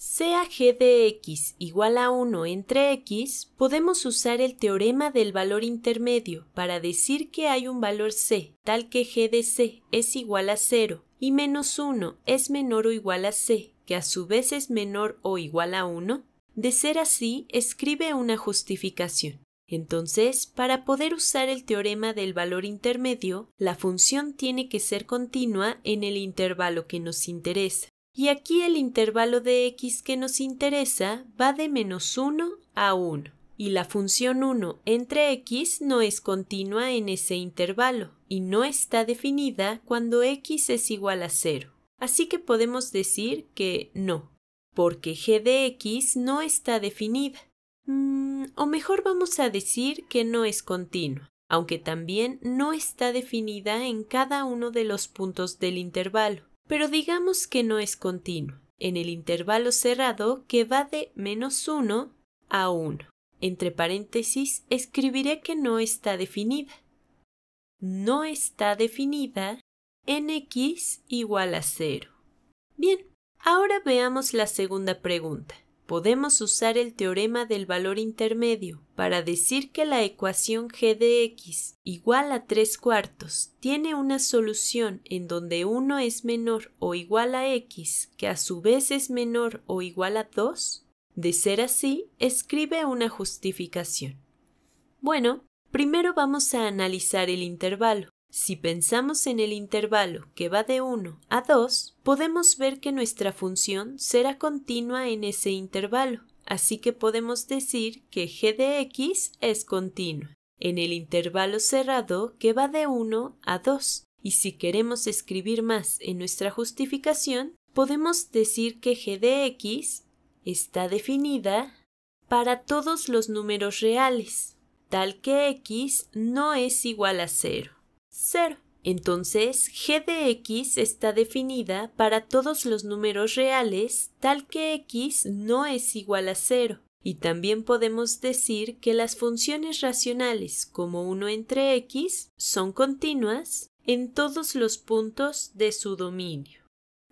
Sea g de x igual a 1 entre x, podemos usar el teorema del valor intermedio para decir que hay un valor c tal que g de c es igual a 0 y menos 1 es menor o igual a c, que a su vez es menor o igual a 1. De ser así, escribe una justificación. Entonces, para poder usar el teorema del valor intermedio, la función tiene que ser continua en el intervalo que nos interesa y aquí el intervalo de x que nos interesa va de menos 1 a 1 y la función 1 entre x no es continua en ese intervalo y no está definida cuando x es igual a 0. Así que podemos decir que no, porque g de x no está definida. Mm, o mejor vamos a decir que no es continua, aunque también no está definida en cada uno de los puntos del intervalo pero digamos que no es continua, en el intervalo cerrado que va de menos 1 a 1. Entre paréntesis escribiré que no está definida. No está definida en x igual a 0. Bien, ahora veamos la segunda pregunta podemos usar el teorema del valor intermedio para decir que la ecuación g de x igual a 3 cuartos tiene una solución en donde 1 es menor o igual a x, que a su vez es menor o igual a 2? De ser así, escribe una justificación. Bueno, primero vamos a analizar el intervalo. Si pensamos en el intervalo que va de 1 a 2, podemos ver que nuestra función será continua en ese intervalo, así que podemos decir que g de x es continua en el intervalo cerrado que va de 1 a 2. Y si queremos escribir más en nuestra justificación, podemos decir que g de x está definida para todos los números reales, tal que x no es igual a 0. 0. Entonces, g de x está definida para todos los números reales tal que x no es igual a 0. Y también podemos decir que las funciones racionales como 1 entre x son continuas en todos los puntos de su dominio.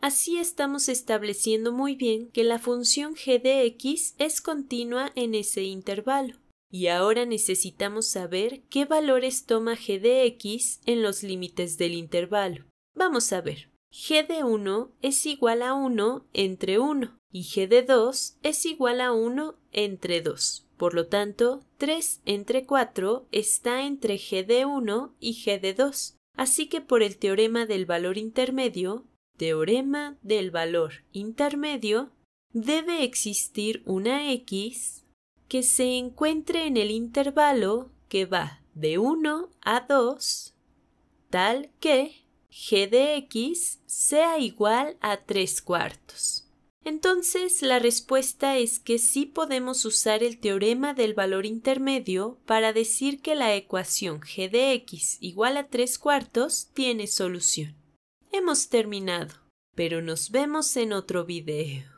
Así estamos estableciendo muy bien que la función g de x es continua en ese intervalo. Y ahora necesitamos saber qué valores toma g de x en los límites del intervalo. Vamos a ver. g de 1 es igual a 1 entre 1 y g de 2 es igual a 1 entre 2. Por lo tanto, 3 entre 4 está entre g de 1 y g de 2. Así que por el teorema del valor intermedio, teorema del valor intermedio, debe existir una x que se encuentre en el intervalo que va de 1 a 2, tal que g de x sea igual a 3 cuartos. Entonces, la respuesta es que sí podemos usar el teorema del valor intermedio para decir que la ecuación g de x igual a 3 cuartos tiene solución. Hemos terminado, pero nos vemos en otro video.